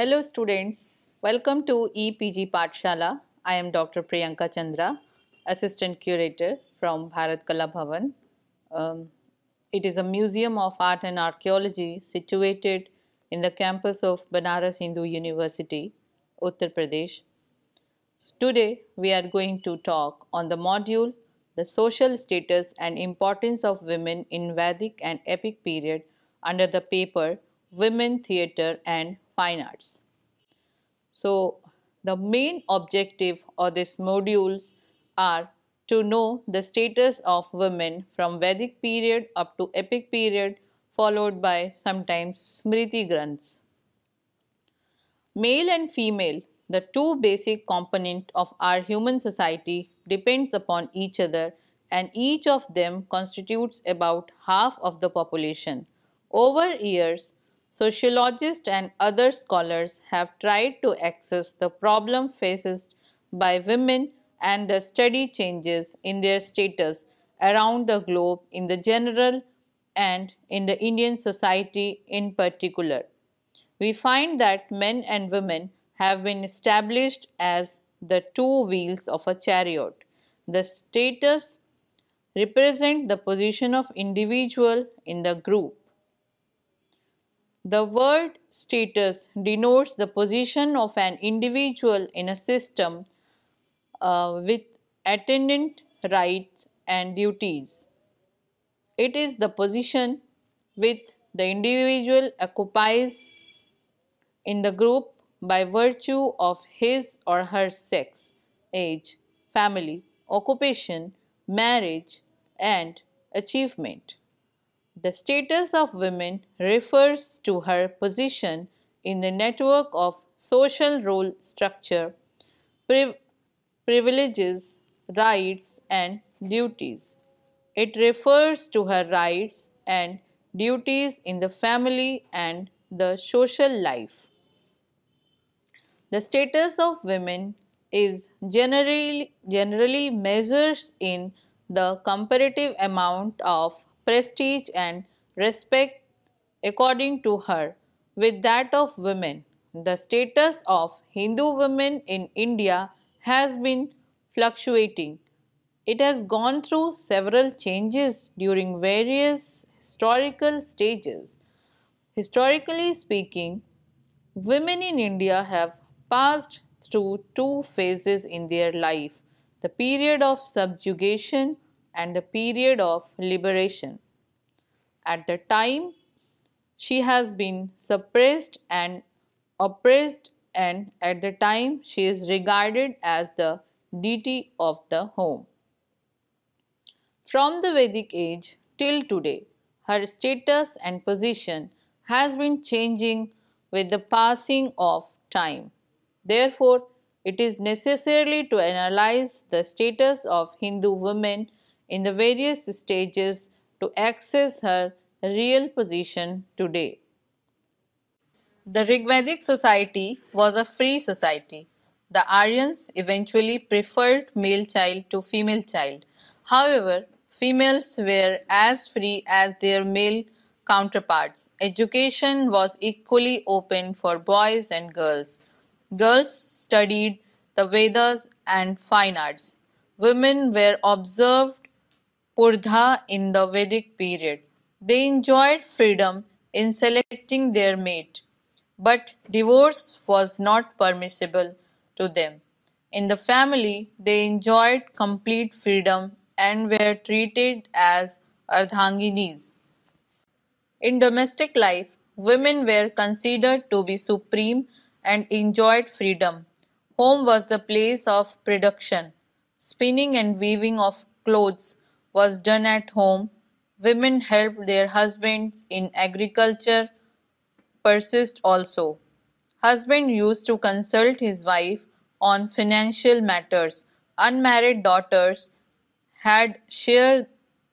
Hello students, welcome to EPG Patshala. I am Dr. Priyanka Chandra, Assistant Curator from Bharat Kala Bhavan. Um, it is a museum of art and archaeology situated in the campus of Banaras Hindu University, Uttar Pradesh. So today we are going to talk on the module The Social Status and Importance of Women in Vedic and Epic Period under the paper Women Theatre and fine arts. So the main objective of these modules are to know the status of women from Vedic period up to epic period followed by sometimes Smriti Granths. Male and female, the two basic component of our human society depends upon each other and each of them constitutes about half of the population. Over years, Sociologists and other scholars have tried to access the problem faced by women and the steady changes in their status around the globe in the general and in the Indian society in particular. We find that men and women have been established as the two wheels of a chariot. The status represent the position of individual in the group the word status denotes the position of an individual in a system uh, with attendant rights and duties. It is the position which the individual occupies in the group by virtue of his or her sex, age, family, occupation, marriage, and achievement. The status of women refers to her position in the network of social role structure, priv privileges, rights, and duties. It refers to her rights and duties in the family and the social life. The status of women is generally, generally measures in the comparative amount of prestige and respect according to her with that of women. The status of Hindu women in India has been fluctuating. It has gone through several changes during various historical stages. Historically speaking, women in India have passed through two phases in their life the period of subjugation and the period of liberation. At the time, she has been suppressed and oppressed and at the time she is regarded as the deity of the home. From the Vedic age till today, her status and position has been changing with the passing of time. Therefore, it is necessary to analyze the status of Hindu women in the various stages to access her real position today. The Rigvedic society was a free society. The Aryans eventually preferred male child to female child. However, females were as free as their male counterparts. Education was equally open for boys and girls. Girls studied the Vedas and fine arts. Women were observed Purdha in the Vedic period. They enjoyed freedom in selecting their mate, but divorce was not permissible to them. In the family, they enjoyed complete freedom and were treated as Ardhanginis. In domestic life, women were considered to be supreme and enjoyed freedom. Home was the place of production, spinning and weaving of clothes, was done at home, women helped their husbands in agriculture persist also. Husband used to consult his wife on financial matters. Unmarried daughters had share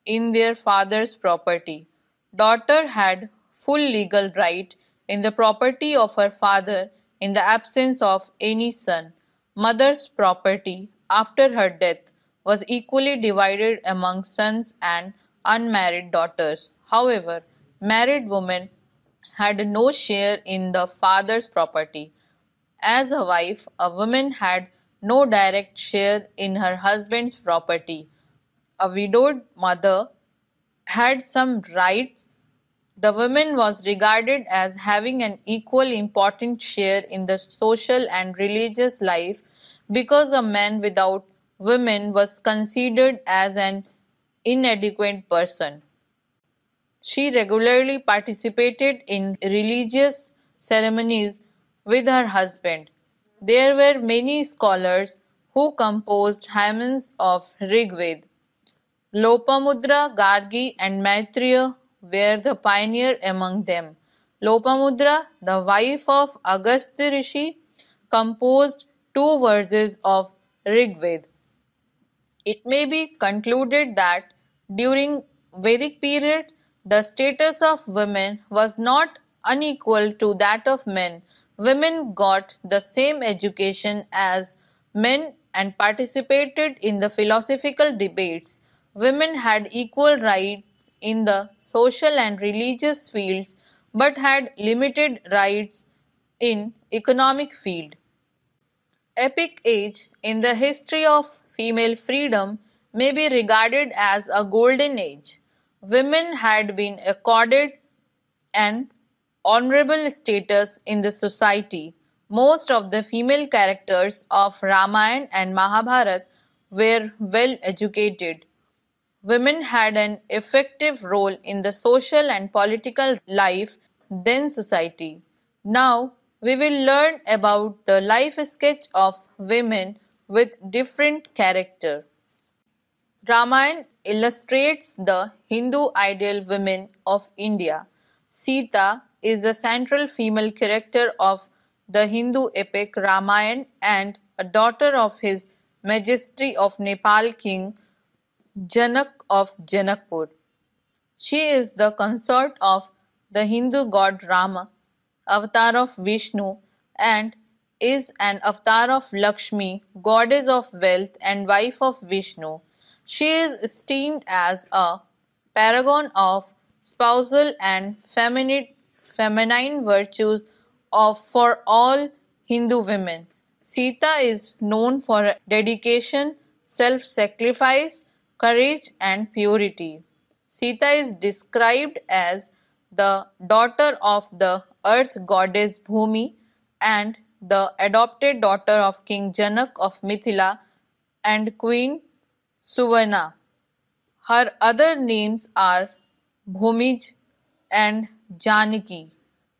in their father's property. Daughter had full legal right in the property of her father in the absence of any son. Mother's property after her death was equally divided among sons and unmarried daughters. However, married women had no share in the father's property. As a wife, a woman had no direct share in her husband's property. A widowed mother had some rights. The woman was regarded as having an equal important share in the social and religious life because a man without women was considered as an inadequate person. She regularly participated in religious ceremonies with her husband. There were many scholars who composed hymns of Rigved. Lopamudra, Gargi, and Maitreya were the pioneer among them. Lopamudra, the wife of Agastya Rishi, composed two verses of Rigveda. It may be concluded that during Vedic period, the status of women was not unequal to that of men. Women got the same education as men and participated in the philosophical debates. Women had equal rights in the social and religious fields but had limited rights in economic field epic age in the history of female freedom may be regarded as a golden age. Women had been accorded an honorable status in the society. Most of the female characters of Ramayana and Mahabharata were well educated. Women had an effective role in the social and political life then society. Now, we will learn about the life sketch of women with different character. Ramayana illustrates the Hindu ideal women of India. Sita is the central female character of the Hindu epic Ramayana and a daughter of his majesty of Nepal king Janak of Janakpur. She is the consort of the Hindu god Rama avatar of Vishnu, and is an avatar of Lakshmi, goddess of wealth and wife of Vishnu. She is esteemed as a paragon of spousal and feminine, feminine virtues of for all Hindu women. Sita is known for dedication, self-sacrifice, courage and purity. Sita is described as the daughter of the earth goddess Bhumi and the adopted daughter of King Janak of Mithila and Queen Suvarna. Her other names are Bhumij and Janaki.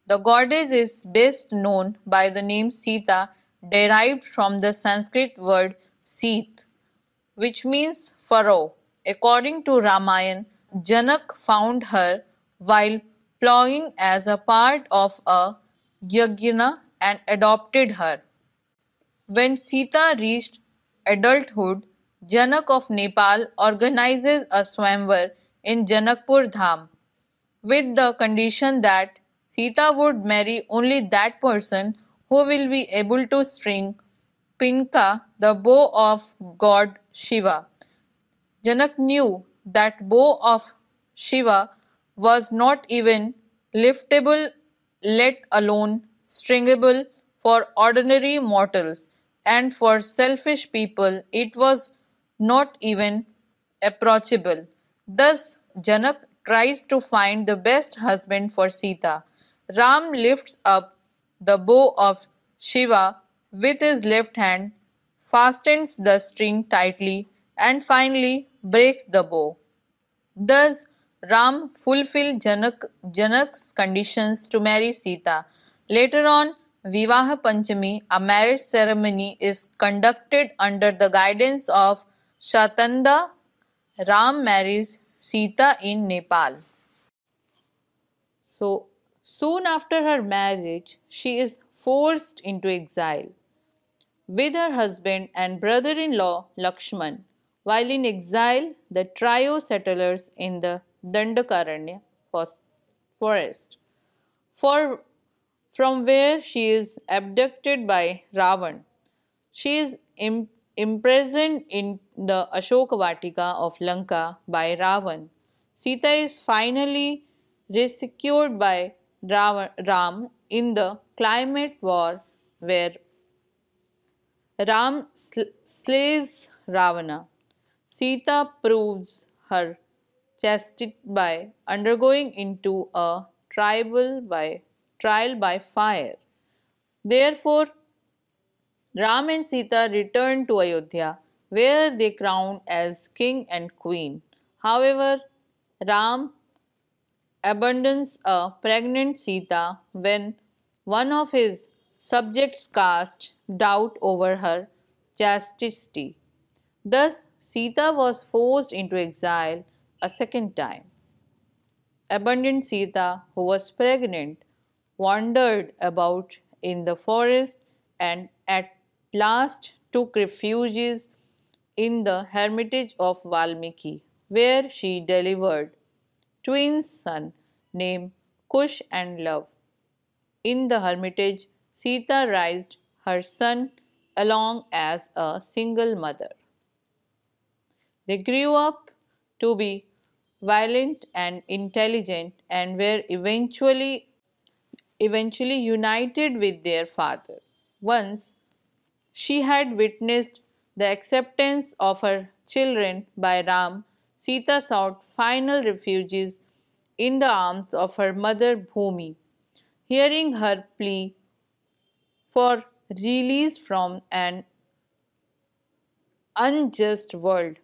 The goddess is best known by the name Sita, derived from the Sanskrit word Sit, which means furrow. According to Ramayana, Janak found her while ploughing as a part of a yagna and adopted her. When Sita reached adulthood, Janak of Nepal organizes a swamvar in Janakpur Dham with the condition that Sita would marry only that person who will be able to string Pinka, the bow of god Shiva. Janak knew that bow of Shiva was not even liftable, let alone stringable for ordinary mortals, and for selfish people it was not even approachable. Thus, Janak tries to find the best husband for Sita. Ram lifts up the bow of Shiva with his left hand, fastens the string tightly, and finally breaks the bow. Thus, Ram fulfilled Janak, Janak's conditions to marry Sita. Later on, Vivaha Panchami, a marriage ceremony, is conducted under the guidance of Shatanda. Ram marries Sita in Nepal. So, soon after her marriage, she is forced into exile with her husband and brother in law Lakshman. While in exile, the trio settlers in the Dandakaranya forest, for from where she is abducted by Ravan. She is imprisoned in the Ashoka Vatika of Lanka by Ravan. Sita is finally rescued by Ram in the climate war where Ram sl slays Ravana. Sita proves her chastised by undergoing into a tribal by trial by fire. Therefore, Ram and Sita returned to Ayodhya, where they crowned as king and queen. However, Ram abandons a pregnant Sita when one of his subjects cast doubt over her chastity. Thus, Sita was forced into exile a second time. Abundant Sita, who was pregnant, wandered about in the forest and at last took refuge in the hermitage of Valmiki, where she delivered twins son named Kush and Love. In the hermitage, Sita raised her son along as a single mother. They grew up to be violent and intelligent and were eventually eventually united with their father. Once she had witnessed the acceptance of her children by Ram, Sita sought final refuges in the arms of her mother Bhumi. Hearing her plea for release from an unjust world,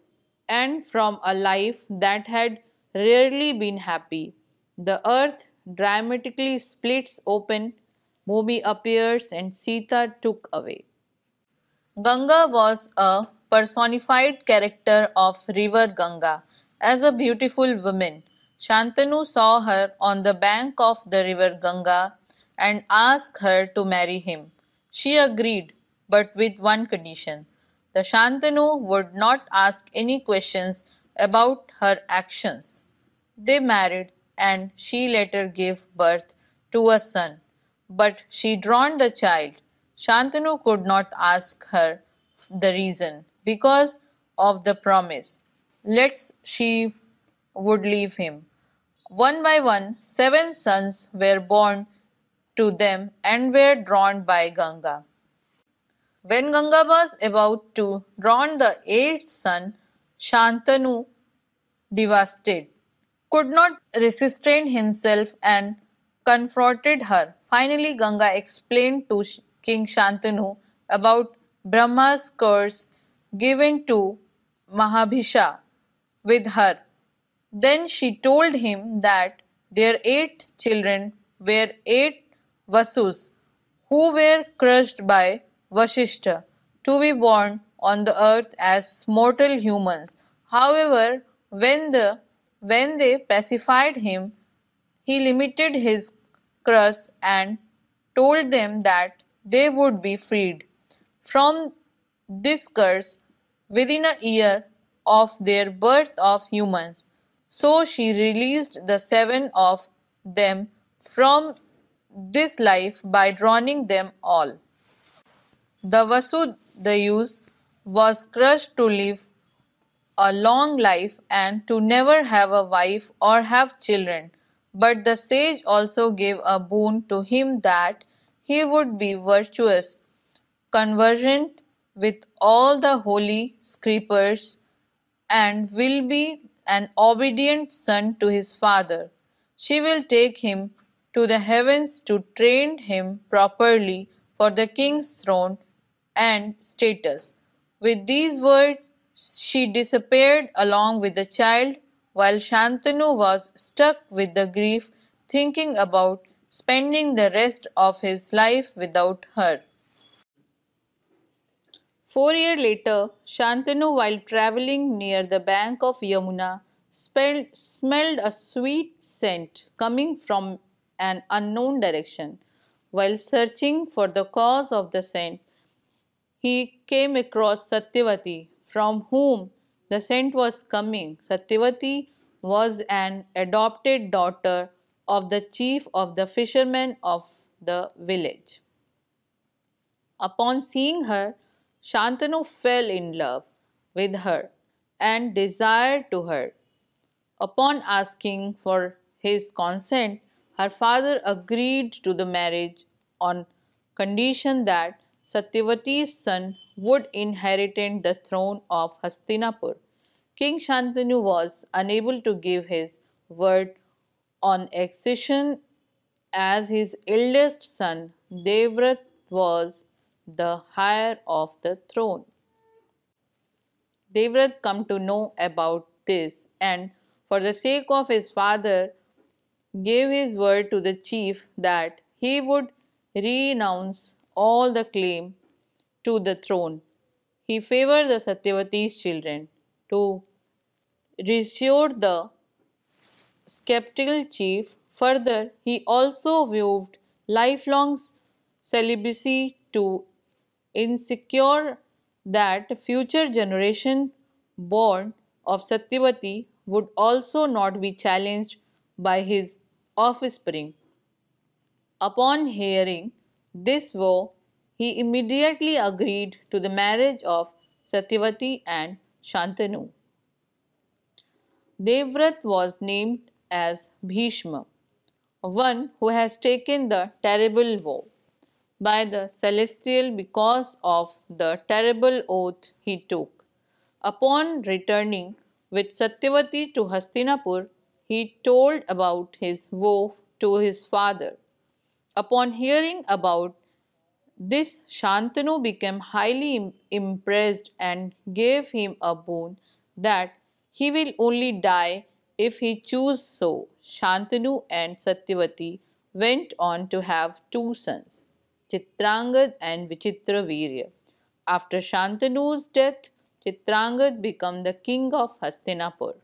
and from a life that had rarely been happy. The earth dramatically splits open, Mobi appears and Sita took away. Ganga was a personified character of river Ganga as a beautiful woman. Shantanu saw her on the bank of the river Ganga and asked her to marry him. She agreed, but with one condition the Shantanu would not ask any questions about her actions. They married and she later gave birth to a son. But she drowned the child. Shantanu could not ask her the reason because of the promise. Let's she would leave him. One by one, seven sons were born to them and were drawn by Ganga. When Ganga was about to drown the eighth son, Shantanu, devastated, could not restrain himself and confronted her. Finally, Ganga explained to King Shantanu about Brahma's curse given to Mahabhisha with her. Then she told him that their eight children were eight Vasus who were crushed by Vashishta, to be born on the earth as mortal humans. However, when the when they pacified him, he limited his curse and told them that they would be freed from this curse within a year of their birth of humans. So she released the seven of them from this life by drowning them all. The youth was crushed to live a long life and to never have a wife or have children. But the sage also gave a boon to him that he would be virtuous, conversant with all the holy scriptures, and will be an obedient son to his father. She will take him to the heavens to train him properly for the king's throne and status. With these words, she disappeared along with the child, while Shantanu was stuck with the grief, thinking about spending the rest of his life without her. Four years later, Shantanu, while traveling near the bank of Yamuna, spelled, smelled a sweet scent coming from an unknown direction. While searching for the cause of the scent, he came across Satyavati, from whom the scent was coming. Satyavati was an adopted daughter of the chief of the fishermen of the village. Upon seeing her, Shantanu fell in love with her and desired to her. Upon asking for his consent, her father agreed to the marriage on condition that Satyavati's son would inherit the throne of Hastinapur. King Shantanu was unable to give his word on accession as his eldest son Devrat was the heir of the throne. Devrat come to know about this and for the sake of his father gave his word to the chief that he would renounce all the claim to the throne. He favored the Satyavati's children. To reassure the skeptical chief, further, he also vowed lifelong celibacy to insecure that future generation born of Satyavati would also not be challenged by his offspring. Upon hearing this vow, he immediately agreed to the marriage of Satyavati and Shantanu. Devrat was named as Bhishma, one who has taken the terrible vow by the celestial because of the terrible oath he took. Upon returning with Satyavati to Hastinapur, he told about his vow to his father. Upon hearing about this, Shantanu became highly impressed and gave him a boon that he will only die if he choose so. Shantanu and Satyavati went on to have two sons, Chitrangad and Vichitravirya. After Shantanu's death, Chitrangad became the king of Hastinapur.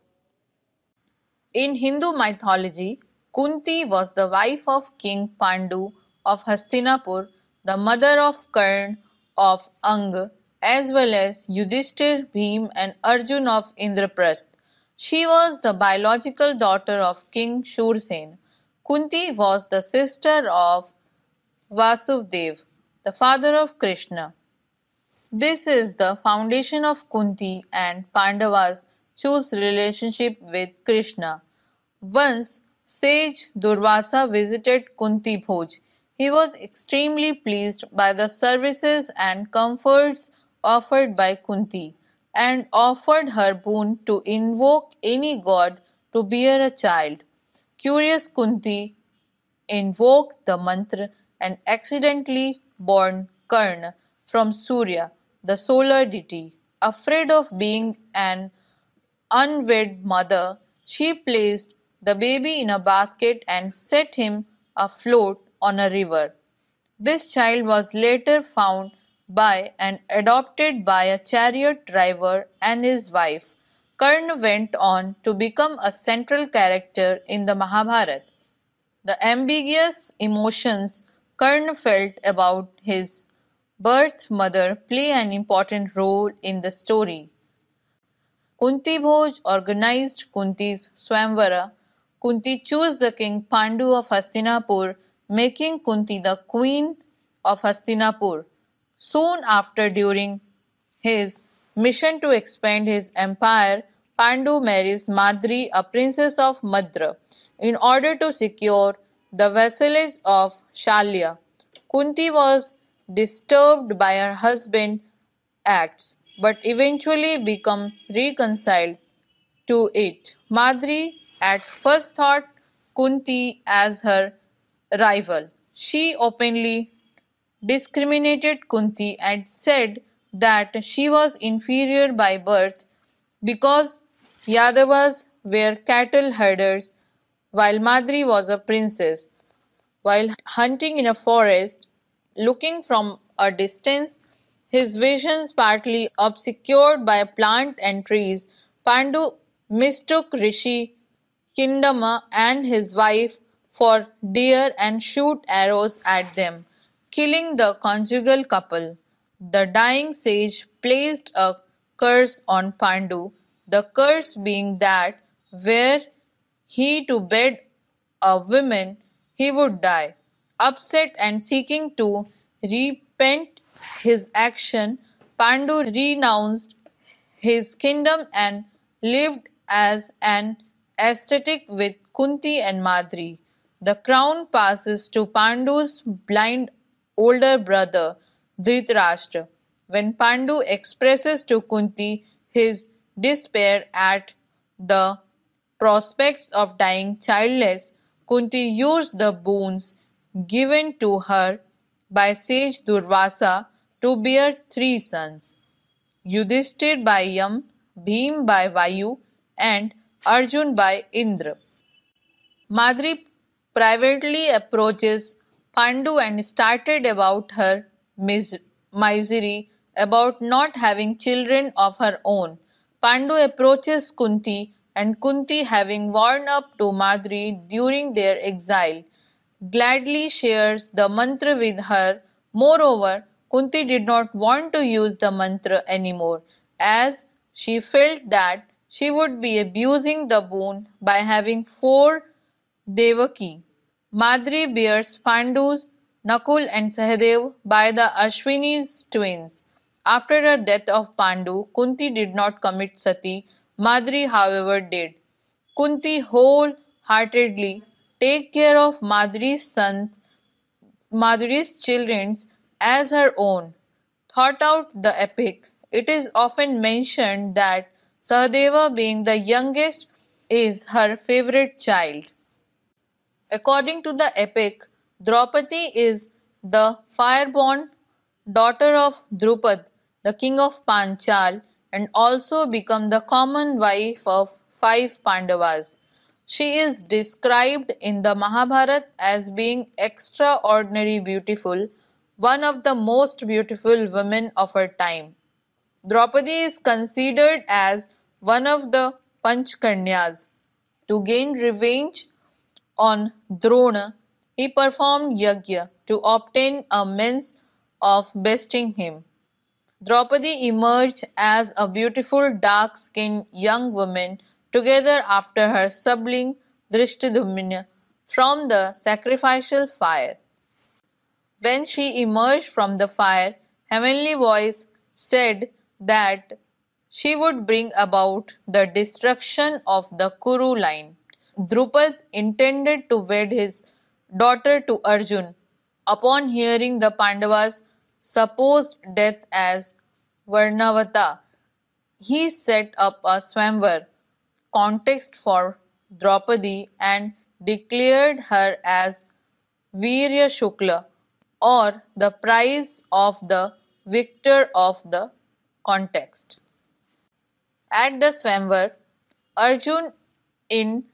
In Hindu mythology, Kunti was the wife of King Pandu of Hastinapur, the mother of Karn of Ang, as well as Yudhishthir, Bhim, and Arjun of Indraprastha. She was the biological daughter of King Shursen. Kunti was the sister of Vasudev, the father of Krishna. This is the foundation of Kunti and Pandava's choose relationship with Krishna. Once sage Durvasa visited Kunti Bhoj. He was extremely pleased by the services and comforts offered by Kunti and offered her boon to invoke any god to bear a child. Curious Kunti invoked the mantra and accidentally born Karna from Surya, the solar deity. Afraid of being an unwed mother, she placed the baby in a basket and set him afloat on a river. This child was later found by and adopted by a chariot driver and his wife. Karna went on to become a central character in the Mahabharata. The ambiguous emotions Karna felt about his birth mother play an important role in the story. Kunti Bhoj organized Kunti's Swamvara Kunti chose the king Pandu of Hastinapur, making Kunti the queen of Hastinapur. Soon after, during his mission to expand his empire, Pandu marries Madri, a princess of Madra, in order to secure the vassalage of Shalya. Kunti was disturbed by her husband's acts but eventually become reconciled to it. Madri at first thought Kunti as her rival. She openly discriminated Kunti and said that she was inferior by birth because Yadavas were cattle herders while Madri was a princess. While hunting in a forest, looking from a distance, his visions partly obscured by plant and trees, Pandu mistook Rishi Kindama and his wife for deer and shoot arrows at them, killing the conjugal couple. The dying sage placed a curse on Pandu, the curse being that were he to bed a woman, he would die. Upset and seeking to repent his action, Pandu renounced his kingdom and lived as an aesthetic with Kunti and Madri. The crown passes to Pandu's blind older brother Dhritarashtra when Pandu expresses to Kunti his despair at the prospects of dying childless, Kunti used the boons given to her by sage Durvasa to bear three sons Yudhishthir by Yam, Bhim by Vayu, and Arjun by Indra. Madri privately approaches Pandu and started about her misery about not having children of her own. Pandu approaches Kunti and Kunti, having worn up to Madri during their exile, gladly shares the mantra with her. Moreover, Kunti did not want to use the mantra anymore as she felt that she would be abusing the boon by having four Devaki. Madri bears Pandus, Nakul and Sahadev by the Ashwini's twins. After the death of Pandu, Kunti did not commit sati. Madri, however, did. Kunti wholeheartedly take care of Madri's sons, Madri's children as her own. Thought out the epic, it is often mentioned that Sahadeva, being the youngest, is her favorite child. According to the epic, Draupadi is the fireborn daughter of Drupad, the king of Panchal, and also become the common wife of five Pandavas. She is described in the Mahabharata as being extraordinary beautiful, one of the most beautiful women of her time. Draupadi is considered as one of the Panchkanyas. To gain revenge on Drona, he performed yagya to obtain a means of besting him. Draupadi emerged as a beautiful dark skinned young woman together after her sibling Drishtidumna from the sacrificial fire. When she emerged from the fire, Heavenly Voice said that she would bring about the destruction of the Kuru line. Drupad intended to wed his daughter to Arjun upon hearing the Pandavas' supposed death as Varnavata. He set up a swamvar context for Draupadi and declared her as Virya Shukla or the prize of the victor of the context. At the Swamvar, Arjun in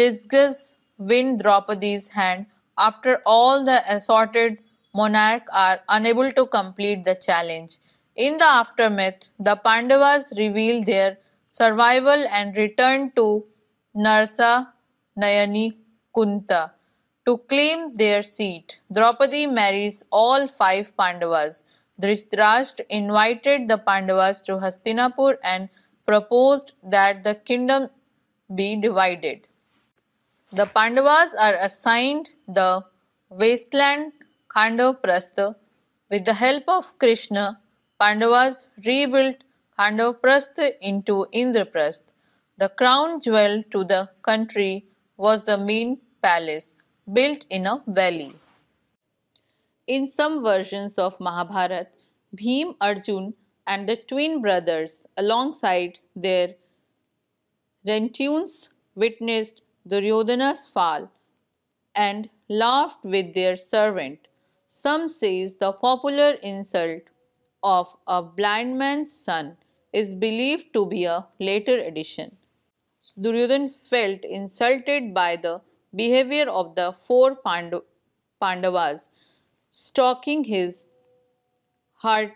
disguise wins Draupadi's hand after all the assorted monarch are unable to complete the challenge. In the aftermath, the Pandavas reveal their survival and return to Narsa Nayani Kunta to claim their seat. Draupadi marries all five Pandavas. Dhritarashtra invited the Pandavas to Hastinapur and proposed that the kingdom be divided. The Pandavas are assigned the wasteland Khandavprastha. With the help of Krishna, Pandavas rebuilt Khandavprastha into Indraprastha. The crown jewel to the country was the main palace built in a valley. In some versions of Mahabharata, Bhim, Arjun and the twin brothers alongside their Rentunes witnessed Duryodhana's fall and laughed with their servant. Some says the popular insult of a blind man's son is believed to be a later addition. Duryodhan felt insulted by the behavior of the four Pandu Pandavas stalking his heart,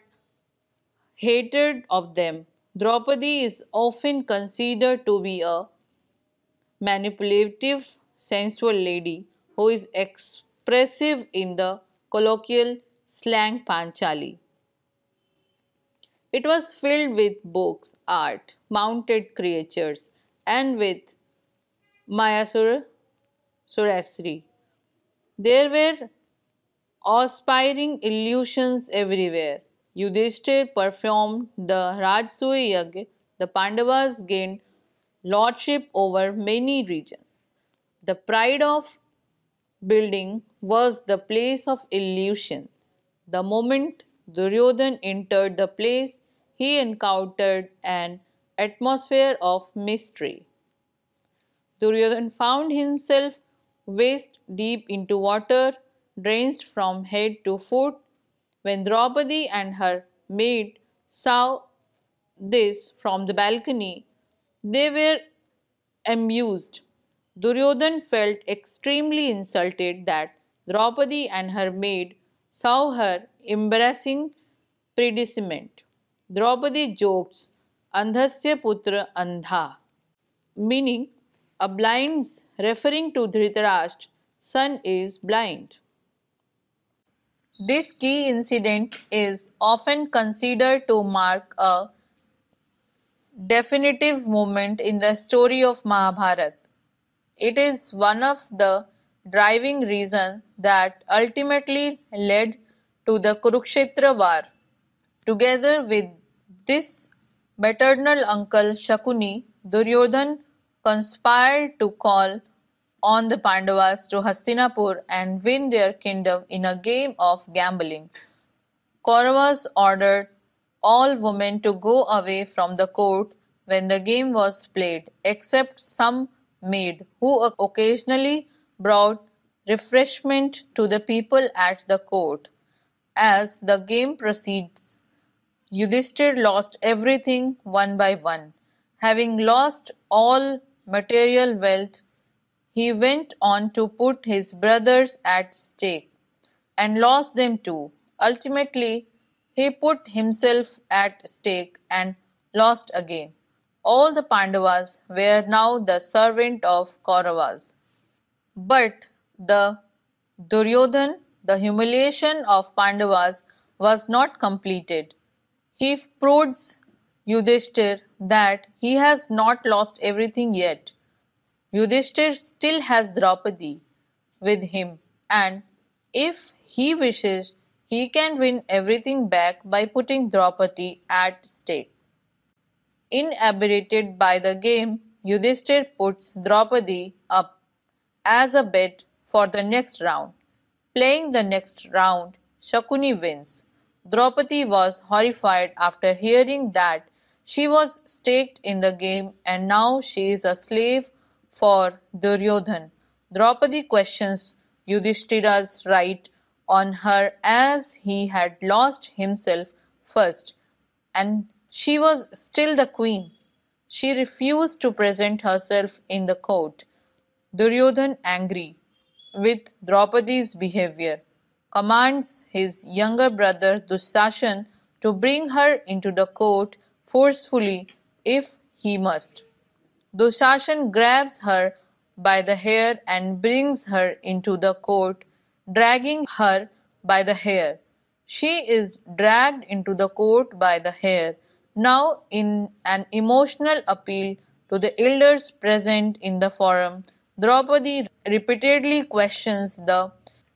hatred of them. Draupadi is often considered to be a manipulative, sensual lady who is expressive in the colloquial slang Panchali. It was filled with books, art, mounted creatures, and with Mayasura Surasri. There were aspiring illusions everywhere. Yudhishthir performed the Rajsui Yagya. The Pandavas gained lordship over many regions. The pride of building was the place of illusion. The moment Duryodhan entered the place, he encountered an atmosphere of mystery. Duryodhan found himself waist deep into water drenched from head to foot. When Draupadi and her maid saw this from the balcony, they were amused. Duryodhan felt extremely insulted that Draupadi and her maid saw her embarrassing predicament. Draupadi jokes, Andhasya putra andha, meaning a blind, referring to Dhritarashtra, son is blind. This key incident is often considered to mark a definitive moment in the story of Mahabharata. It is one of the driving reasons that ultimately led to the Kurukshetra War. Together with this maternal uncle Shakuni, Duryodhan conspired to call on the Pandavas to Hastinapur and win their kingdom in a game of gambling. Kauravas ordered all women to go away from the court when the game was played, except some maid who occasionally brought refreshment to the people at the court. As the game proceeds, Yudhishthir lost everything one by one. Having lost all material wealth, he went on to put his brothers at stake, and lost them too. Ultimately, he put himself at stake and lost again. All the Pandavas were now the servant of Kauravas. But the Duryodhan, the humiliation of Pandavas, was not completed. He proves Yudhishthir that he has not lost everything yet. Yudhishthir still has Draupadi with him and if he wishes, he can win everything back by putting Draupadi at stake. Inebriated by the game, Yudhishthir puts Draupadi up as a bet for the next round. Playing the next round, Shakuni wins. Draupadi was horrified after hearing that she was staked in the game and now she is a slave for Duryodhan. Draupadi questions Yudhishthira's right on her as he had lost himself first, and she was still the queen. She refused to present herself in the court. Duryodhan, angry with Draupadi's behavior, commands his younger brother Dushasan to bring her into the court forcefully if he must. Dushasan grabs her by the hair and brings her into the court, dragging her by the hair. She is dragged into the court by the hair. Now, in an emotional appeal to the elders present in the forum, Draupadi repeatedly questions the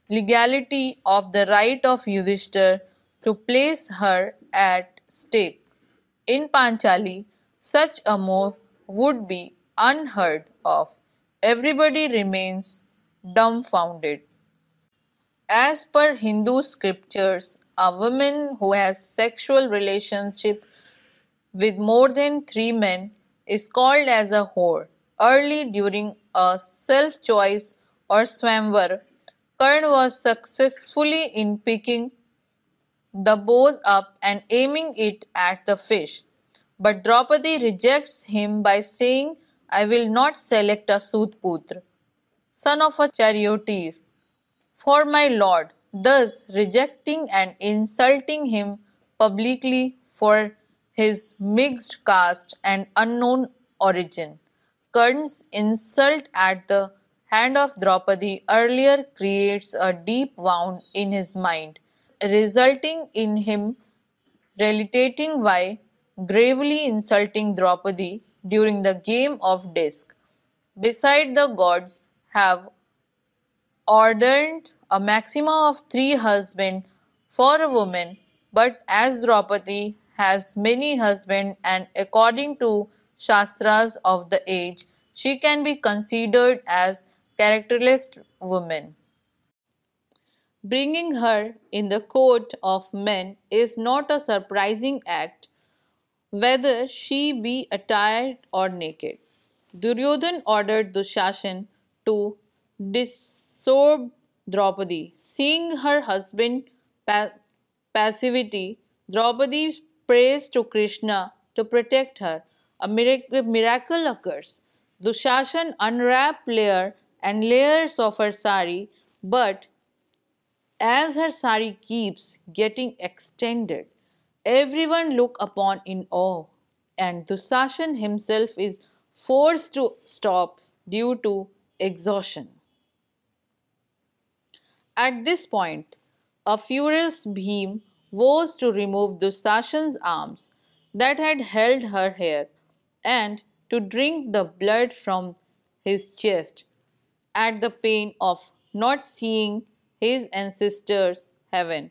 legality of the right of Yudhishthir to place her at stake. In Panchali, such a move would be unheard of. Everybody remains dumbfounded. As per Hindu scriptures, a woman who has sexual relationship with more than three men is called as a whore. Early during a self choice or swamvar, Karn was successfully in picking the bows up and aiming it at the fish. But Draupadi rejects him by saying, I will not select a Sudputra, son of a charioteer, for my lord, thus rejecting and insulting him publicly for his mixed caste and unknown origin. Karna's insult at the hand of Draupadi earlier creates a deep wound in his mind, resulting in him relating why gravely insulting Draupadi during the game of disc. Beside the gods have ordained a maxima of three husbands for a woman, but as Draupadi has many husbands and according to Shastras of the age, she can be considered as characterless woman. Bringing her in the court of men is not a surprising act whether she be attired or naked. Duryodhan ordered Dushasan to disrobe Draupadi. Seeing her husband pa passivity, Draupadi prays to Krishna to protect her. A miracle, miracle occurs. Dushasan unwrap layer and layers of her sari, but as her sari keeps getting extended, everyone look upon in awe and Dushasan himself is forced to stop due to exhaustion. At this point, a furious Bhim vows to remove Dushasan's arms that had held her hair and to drink the blood from his chest at the pain of not seeing his ancestors' heaven.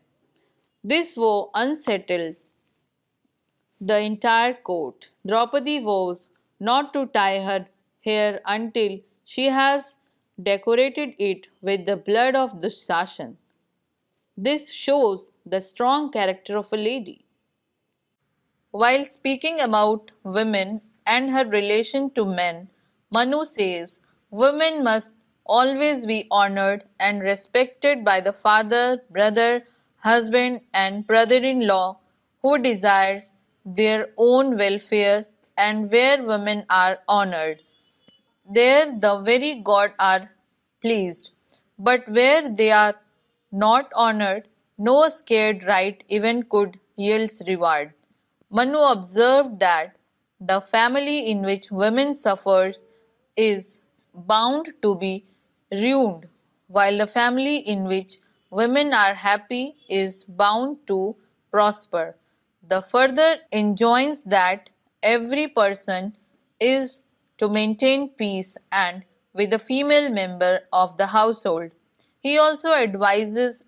This woe unsettled the entire court. Draupadi vows not to tie her hair until she has decorated it with the blood of sasan. This shows the strong character of a lady. While speaking about women and her relation to men, Manu says women must always be honored and respected by the father, brother, husband, and brother in law who desires their own welfare, and where women are honored. There the very God are pleased. But where they are not honored, no scared right even could yield reward. Manu observed that the family in which women suffers is bound to be ruined, while the family in which women are happy is bound to prosper the further enjoins that every person is to maintain peace and with a female member of the household. He also advises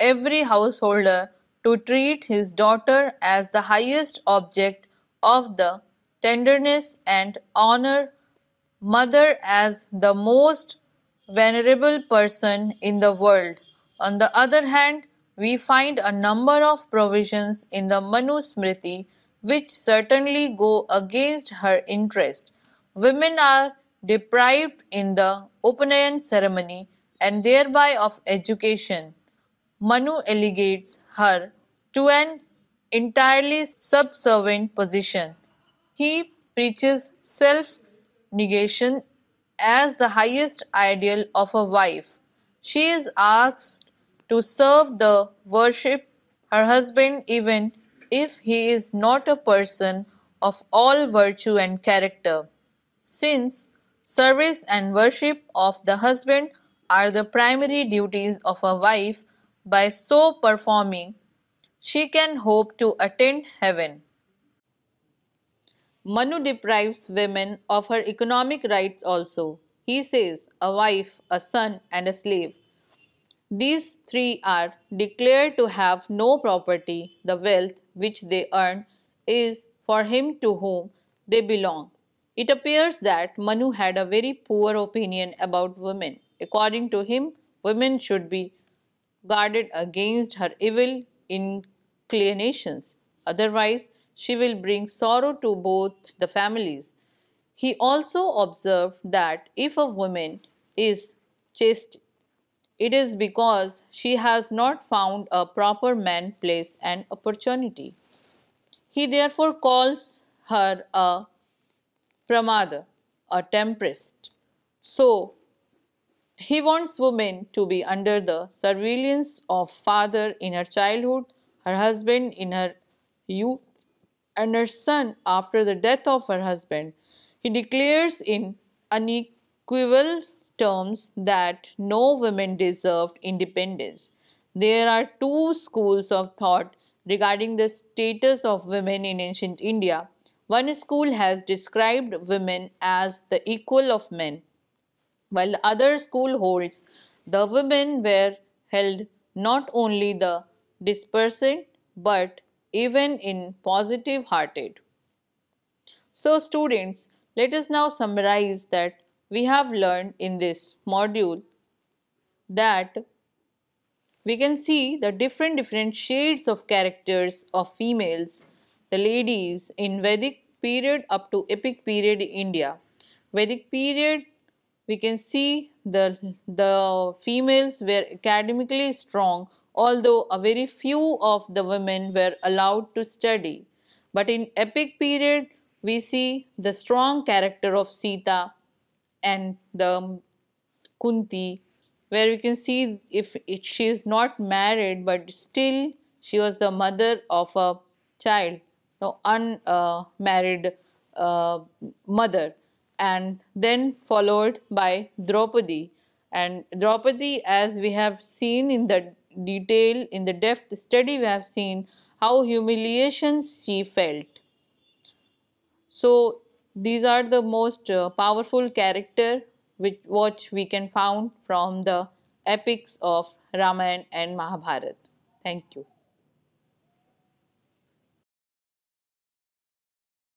every householder to treat his daughter as the highest object of the tenderness and honor, mother as the most venerable person in the world. On the other hand, we find a number of provisions in the Manusmriti which certainly go against her interest. Women are deprived in the Upanayan ceremony and thereby of education. Manu alleges her to an entirely subservient position. He preaches self negation as the highest ideal of a wife. She is asked to serve the worship her husband even if he is not a person of all virtue and character since service and worship of the husband are the primary duties of a wife by so performing she can hope to attain heaven manu deprives women of her economic rights also he says a wife a son and a slave these three are declared to have no property. The wealth which they earn is for him to whom they belong. It appears that Manu had a very poor opinion about women. According to him, women should be guarded against her evil inclinations. Otherwise, she will bring sorrow to both the families. He also observed that if a woman is chaste it is because she has not found a proper man, place, and opportunity. He therefore calls her a pramada, a tempest. So, he wants women to be under the surveillance of father in her childhood, her husband in her youth, and her son after the death of her husband. He declares in unequivocal terms that no women deserved independence. There are two schools of thought regarding the status of women in ancient India. One school has described women as the equal of men, while the other school holds the women were held not only the dispersant but even in positive hearted. So students, let us now summarize that we have learned in this module that we can see the different different shades of characters of females, the ladies in Vedic period up to epic period in India. Vedic period we can see the, the females were academically strong although a very few of the women were allowed to study. But in epic period we see the strong character of Sita and the Kunti, where we can see if it, she is not married but still she was the mother of a child, no unmarried uh, uh, mother, and then followed by Draupadi. And Draupadi, as we have seen in the detail, in the depth study, we have seen how humiliations she felt. So these are the most uh, powerful character which what we can found from the epics of Ramayana and Mahabharata. Thank you.